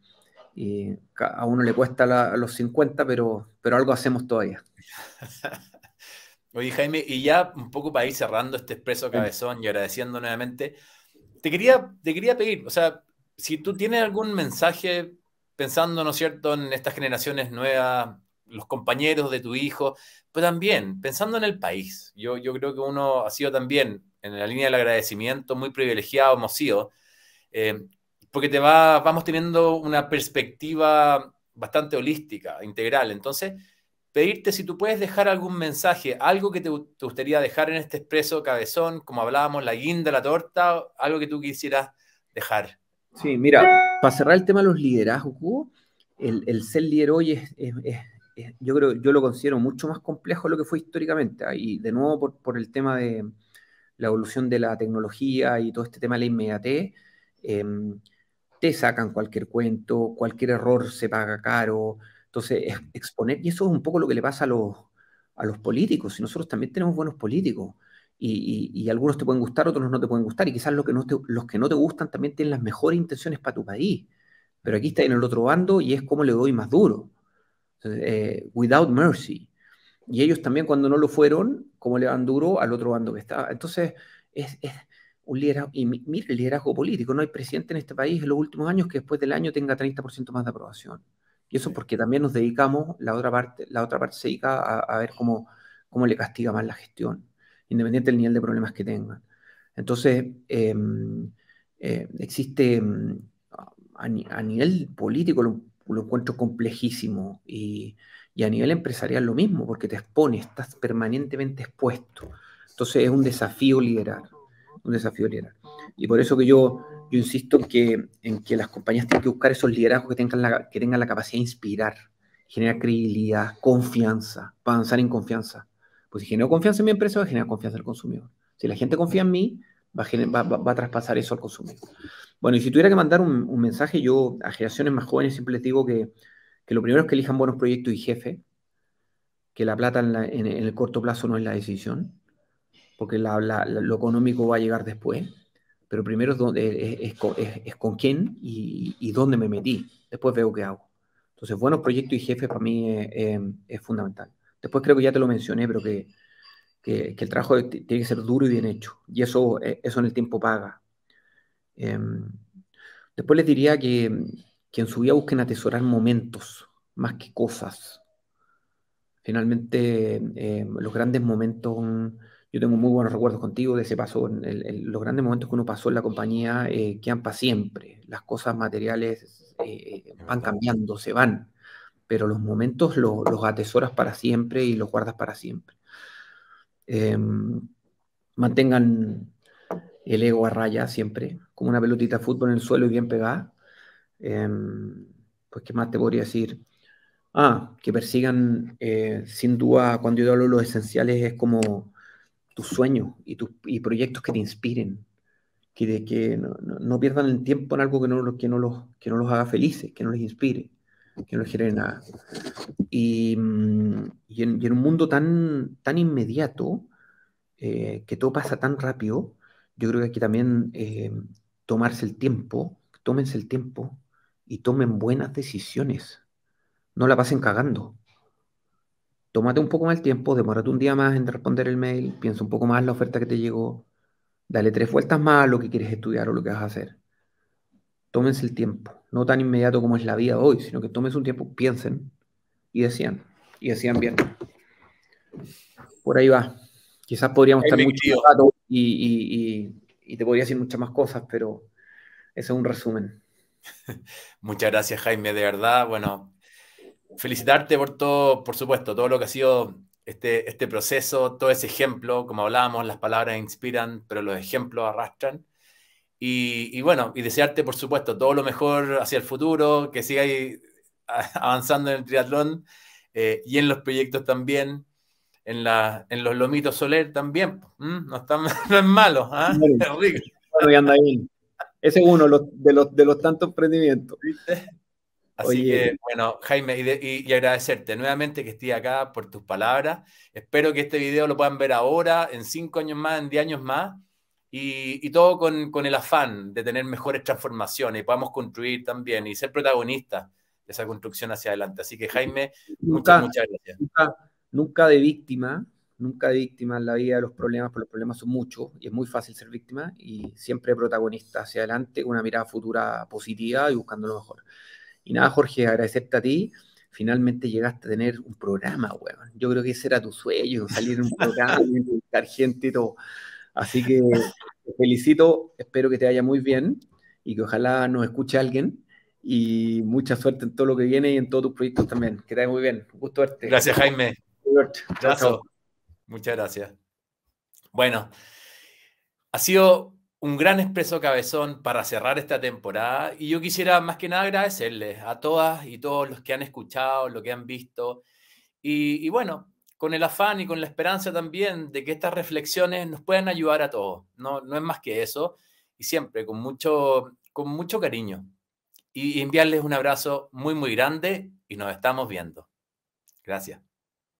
a uno le cuesta a los 50, pero, pero algo hacemos todavía. Oye, Jaime, y ya un poco para ir cerrando este expreso cabezón y agradeciendo nuevamente, te quería, te quería pedir, o sea, si tú tienes algún mensaje pensando, ¿no es cierto?, en estas generaciones nuevas los compañeros de tu hijo, pero también pensando en el país. Yo, yo creo que uno ha sido también, en la línea del agradecimiento, muy privilegiado, hemos eh, porque te va, vamos teniendo una perspectiva bastante holística, integral. Entonces, pedirte si tú puedes dejar algún mensaje, algo que te, gustaría dejar en este expreso cabezón, como hablábamos, la guinda, la torta, algo que tú quisieras dejar. Sí, mira, para cerrar el tema de los liderazgos, el, el ser líder hoy es, eh, yo creo, yo lo considero mucho más complejo de lo que fue históricamente. Y de nuevo por, el tema de la evolución de la tecnología y todo este tema de la inmediatez, em, te sacan cualquier cuento, cualquier error se paga caro. Entonces, exponer, y eso es un poco lo que le pasa a los, políticos, y nosotros también tenemos buenos políticos. Y, algunos te pueden gustar, otros no te pueden gustar, y quizás los que no te gustan también tienen las mejores intenciones para tu país. Pero aquí está en el otro bando y es como le doy más duro eh, without mercy. Y ellos también cuando no lo fueron, como le van duro al otro bando que estaba. Entonces, es, un liderazgo, y mire el liderazgo político, no hay presidente en este país en los últimos años que después del año tenga 30% más de aprobación. Y eso porque también nos dedicamos, la otra parte, la otra parte se dedica a, ver cómo, cómo le castiga más la gestión, independiente del nivel de problemas que tengan. Entonces, em, eh, existe em, a, a, nivel político, lo, lo encuentro complejísimo. Y, y, a nivel empresarial lo mismo, porque te expone, estás permanentemente expuesto. Entonces es un desafío liderar, un desafío liderar. Y por eso que yo, yo insisto en que, en que las compañías tienen que buscar esos liderazgos que tengan la, que tengan la capacidad de inspirar, generar credibilidad, confianza, avanzar en confianza. Pues si genero confianza en mi empresa, va a generar confianza en el consumidor. Si la gente confía en mí, va a traspasar eso al consumidor. Bueno, y si tuviera que mandar un, mensaje, yo a generaciones más jóvenes siempre les digo que, lo primero es que elijan buenos proyectos y jefe, que la plata en, el corto plazo no es la decisión, porque lo económico va a llegar después, pero primero es, con quién y, dónde me metí, después veo qué hago. Entonces, buenos proyectos y jefes para mí es fundamental. Después creo que ya te lo mencioné, pero que, que, el trabajo tiene que ser duro y bien hecho. Y eso, eh, eso en el tiempo paga. Em, después les diría que, que en su vida busquen atesorar momentos más que cosas. Finalmente, em, los grandes momentos, yo tengo muy buenos recuerdos contigo de ese paso, los grandes momentos que uno pasó en la compañía eh, quedan para siempre. Las cosas materiales eh, eh, van cambiando, se van, pero los momentos los atesoras para siempre y los guardas para siempre. Em, mantengan el ego a raya siempre, como una pelotita de fútbol en el suelo y bien pegada. Em, pues, ¿qué más te podría decir? Ah, que persigan, eh, sin duda, cuando yo hablo de los esenciales, es como tus sueños y, tus, proyectos que te inspiren, que, que no, pierdan el tiempo en algo que no, que, no los, que los haga felices, que no les inspire, que no les genere nada. Y, en, un mundo tan, tan inmediato, eh, que todo pasa tan rápido, yo creo que aquí también eh, tomarse el tiempo, tómense el tiempo y tomen buenas decisiones. No la pasen cagando. Tómate un poco más el tiempo, demórate un día más en responder el mail, piensa un poco más en la oferta que te llegó, dale tres vueltas más a lo que quieres estudiar o lo que vas a hacer. Tómense el tiempo, no tan inmediato como es la vida hoy, sino que tómense un tiempo, piensen y decían, y decían bien. Por ahí va. Quizás podríamos estar mucho rato y, y, te podría decir muchas más cosas, pero eso es un resumen. Muchas gracias, Jaime, de verdad. Bueno, felicitarte por todo, por supuesto, todo lo que ha sido este, este, proceso, todo ese ejemplo, como hablábamos, las palabras inspiran, pero los ejemplos arrastran. Y, bueno, y desearte, por supuesto, todo lo mejor hacia el futuro, que sigáis avanzando en el triatlón eh, y en los proyectos también en, la, los lomitos Soler también. No, están no, es malo, ¿ah? es rico. Ese es uno de, los, de los tantos emprendimientos. Así que, bueno, Jaime, y, agradecerte nuevamente que estés acá por tus palabras. Espero que este video lo puedan ver ahora, en cinco años más, en diez años más, y, todo con, el afán de tener mejores transformaciones y podamos construir también y ser protagonistas de esa construcción hacia adelante. Así que, Jaime, muchas gracias nunca de víctima, nunca de víctima en la vida de los problemas, porque los problemas son muchos y es muy fácil ser víctima y siempre protagonista hacia adelante, una mirada futura positiva y buscando lo mejor. Y nada, Jorge, agradecerte a ti. Finalmente llegaste a tener un programa, weón. Yo creo que ese era tu sueño, salir en un programa, invitar gente y todo. Así que te felicito, espero que te vaya muy bien y que ojalá nos escuche alguien y mucha suerte en todo lo que viene y en todos tus proyectos también. Que te vaya muy bien. Un gusto verte. Gracias, Jaime. Muchas gracias. Bueno, ha sido un gran expreso cabezón para cerrar esta temporada y yo quisiera más que nada agradecerles a todas y todos los que han escuchado, lo que han visto y, bueno, con el afán y con la esperanza también de que estas reflexiones nos puedan ayudar a todos, no, no es más que eso y siempre con mucho, con mucho cariño y enviarles un abrazo muy muy grande y nos estamos viendo. Gracias.